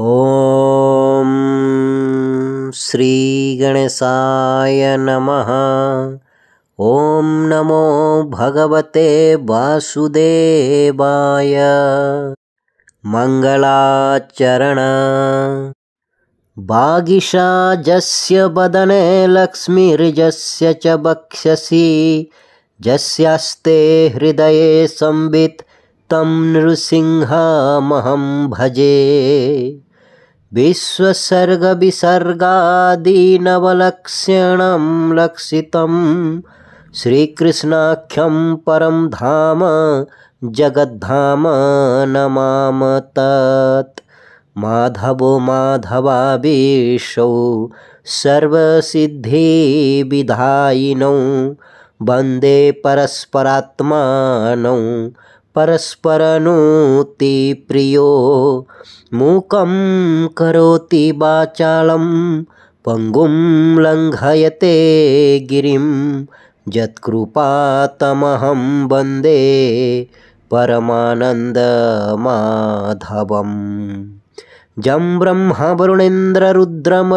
ॐ श्रीगणेशाय नमः ॐ नमो भगवते वासुदेवाय बागिषाजस्य वदने लक्ष्मीरिजस्य च बक्षसि जस्यास्ते हृदये संवित् तं नृसिंहामहं भजे विश्वसर्गविसर्गादीनवलक्षणं लक्षितं श्रीकृष्णाख्यं परं धाम जगद्धाम नमाम तत् माधवो माधवावीशौ सर्वसिद्धे वन्दे परस्परात्मानौ परस्परनूति प्रियो मूकं करोति वाचालं पङ्गुं लङ्घयते गिरिं यत्कृपातमहं वन्दे परमानन्दमाधवम् जं ब्रह्म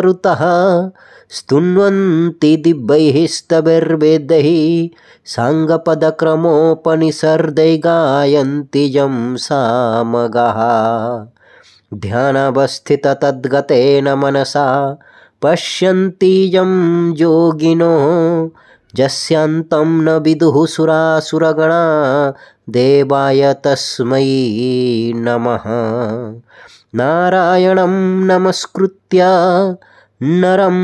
स्तुन्वन्ति दिव्यैः स्तभिर्वेदैः साङ्गपदक्रमोपनिसर्दै गायन्ति जं सामगः ध्यानवस्थिततद्गतेन मनसा पश्यन्ति यं योगिनो जस्यान्तं न विदुः सुरासुरगणा देवाय तस्मै नमः नारायणं नमस्कृत्य नरं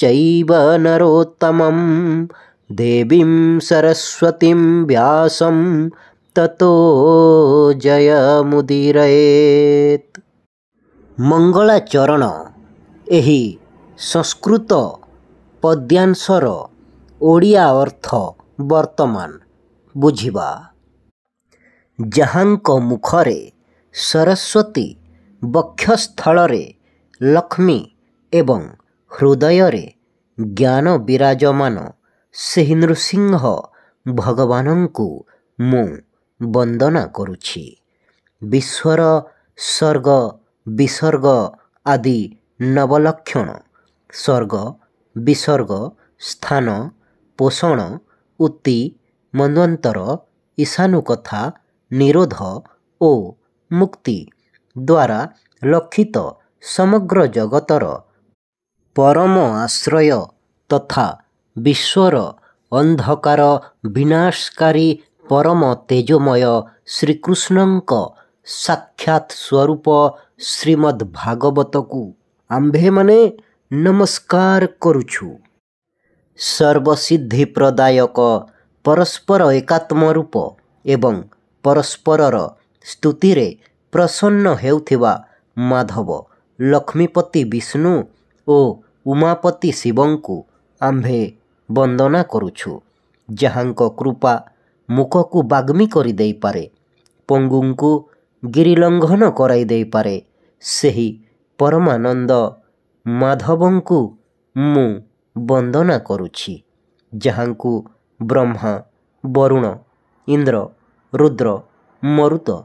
चैव नरोत्तमं देवीं सरस्वतीं व्यासं ततो जयमुदीरयेत् ମଙ୍ଗଳାଚରଣ ଏହି ସଂସ୍କୃତ ପଦ୍ୟାଂଶର ଓଡ଼ିଆ ଅର୍ଥ ବର୍ତ୍ତମାନ ବୁଝିବା ଯାହାଙ୍କ ମୁଖରେ ସରସ୍ୱତୀ ବକ୍ଷସ୍ଥଳରେ ଲକ୍ଷ୍ମୀ ଏବଂ ହୃଦୟରେ ଜ୍ଞାନ ବିରାଜମାନ ସେହି ନୃସିଂହ ଭଗବାନଙ୍କୁ ମୁଁ ବନ୍ଦନା କରୁଛି ବିଶ୍ୱର ସ୍ୱର୍ଗ ବିସର୍ଗ ଆଦି ନବଲକ୍ଷଣ ସ୍ୱର୍ଗ ବିସର୍ଗ ସ୍ଥାନ ପୋଷଣ ଉତ୍ତି ମନ୍ୱନ୍ତର ଈଶାନୁକଥା ନିରୋଧ ଓ ମୁକ୍ତି ଦ୍ୱାରା ଲକ୍ଷିତ ସମଗ୍ର ଜଗତର ପରମ ଆଶ୍ରୟ ତଥା ବିଶ୍ୱର ଅନ୍ଧକାର ବିନାଶକାରୀ ପରମ ତେଜମୟ ଶ୍ରୀକୃଷ୍ଣଙ୍କ ସାକ୍ଷାତ ସ୍ୱରୂପ ଶ୍ରୀମଦ୍ ଭାଗବତକୁ ଆମ୍ଭେମାନେ ନମସ୍କାର କରୁଛୁ ସର୍ବସିଦ୍ଧି ପ୍ରଦାୟକ ପରସ୍ପର ଏକାତ୍ମ ରୂପ ଏବଂ ପରସ୍ପରର ସ୍ତୁତିରେ ପ୍ରସନ୍ନ ହେଉଥିବା ମାଧବ ଲକ୍ଷ୍ମୀପତି ବିଷ୍ଣୁ ଓ ଉମାପତି ଶିବଙ୍କୁ ଆମ୍ଭେ ବନ୍ଦନା କରୁଛୁ ଯାହାଙ୍କ କୃପା ମୁଖକୁ ବାଗ୍ମୀ କରିଦେଇପାରେ ପଙ୍ଗୁଙ୍କୁ ଗିରିଲଙ୍ଘନ କରାଇ ଦେଇପାରେ ସେହି ପରମାନନ୍ଦ ମାଧବଙ୍କୁ ମୁଁ ବନ୍ଦନା କରୁଛି ଯାହାଙ୍କୁ ବ୍ରହ୍ମା ବରୁଣ ଇନ୍ଦ୍ର ରୁଦ୍ର ମରୁତ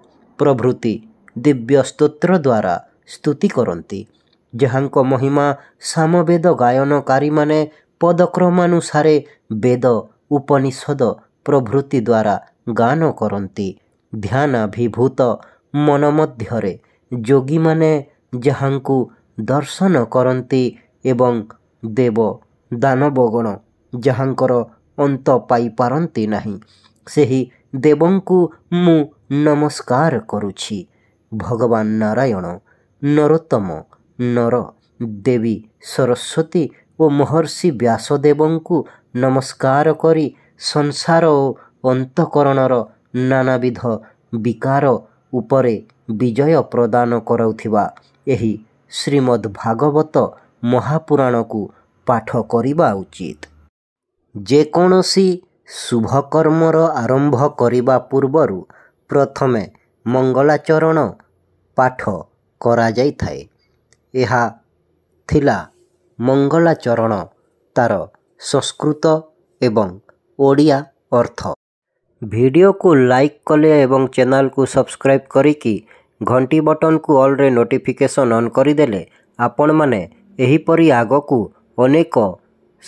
ପ୍ରଭୃତି ଦିବ୍ୟ ସ୍ତୋତ୍ର ଦ୍ୱାରା ସ୍ତୁତି କରନ୍ତି ଯାହାଙ୍କ ମହିମା ସାମବେଦ ଗାୟନକାରୀମାନେ ପଦକ୍ରମାନୁସାରେ ବେଦ ଉପନିଷଦ ପ୍ରଭୃତି ଦ୍ୱାରା ଗାନ କରନ୍ତି ଧ୍ୟାନାଭିଭୂତ ମନ ମଧ୍ୟରେ ଯୋଗୀମାନେ ଯାହାଙ୍କୁ ଦର୍ଶନ କରନ୍ତି ଏବଂ ଦେବ ଦାନବଗଣ ଯାହାଙ୍କର ଅନ୍ତ ପାଇପାରନ୍ତି ନାହିଁ ସେହି ଦେବଙ୍କୁ ମୁଁ ନମସ୍କାର କରୁଛି ଭଗବାନ ନାରାୟଣ ନରୋତ୍ତମ ନର ଦେବୀ ସରସ୍ୱତୀ ଓ ମହର୍ଷି ବ୍ୟାସଦେବଙ୍କୁ ନମସ୍କାର କରି ସଂସାର ଓ ଅନ୍ତଃକରଣର ନାନାବିଧ ବିକାର ଉପରେ ବିଜୟ ପ୍ରଦାନ କରାଉଥିବା ଏହି ଶ୍ରୀମଦ୍ ଭାଗବତ ମହାପୁରାଣକୁ ପାଠ କରିବା ଉଚିତ ଯେକୌଣସି ଶୁଭକର୍ମର ଆରମ୍ଭ କରିବା ପୂର୍ବରୁ ପ୍ରଥମେ ମଙ୍ଗଳାଚରଣ ପାଠ କରାଯାଇଥାଏ ଏହା ଥିଲା ମଙ୍ଗଳାଚରଣ ତା'ର ସଂସ୍କୃତ ଏବଂ ଓଡ଼ିଆ ଅର୍ଥ ଭିଡ଼ିଓକୁ ଲାଇକ୍ କଲେ ଏବଂ ଚ୍ୟାନେଲକୁ ସବସ୍କ୍ରାଇବ୍ କରିକି ଘଣ୍ଟି ବଟନ୍କୁ ଅଲ୍ରେ ନୋଟିଫିକେସନ୍ ଅନ୍ କରିଦେଲେ ଆପଣମାନେ ଏହିପରି ଆଗକୁ ଅନେକ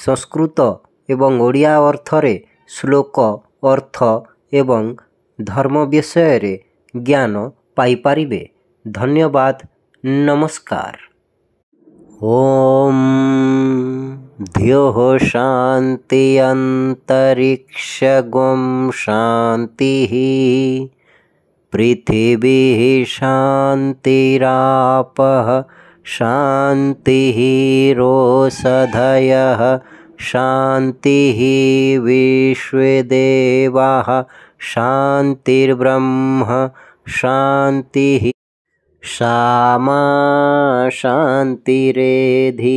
ସଂସ୍କୃତ ଏବଂ ଓଡ଼ିଆ ଅର୍ଥରେ ଶ୍ଳୋକ ଅର୍ଥ ଏବଂ ଧର୍ମ ବିଷୟରେ ज्ञान पाई धन्यवाद नमस्कार ओम शांति अंतरिक्ष गुम शांति पृथिवी शांतिराप शांति रोषधय शांति विश्वदेवा शान्तिर्ब्रह्म शान्तिः शामा शान्तिरेधी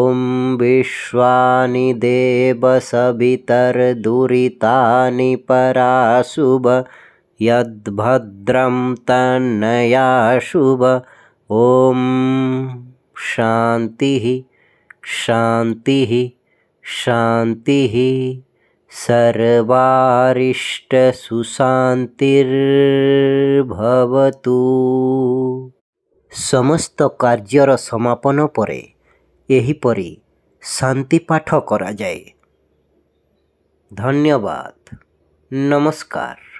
ॐ विश्वानि देवसवितर्दुरितानि पराशुभ यद्भद्रं परासुब याशु भ ॐ शान्तिः शान्तिः शान्तिः ସର୍ବାରିଷ୍ଟସୁଶାନ୍ତିର୍ଭବତୁ ସମସ୍ତ କାର୍ଯ୍ୟର ସମାପନ ପରେ ଏହିପରି ଶାନ୍ତି ପାଠ କରାଯାଏ ଧନ୍ୟବାଦ ନମସ୍କାର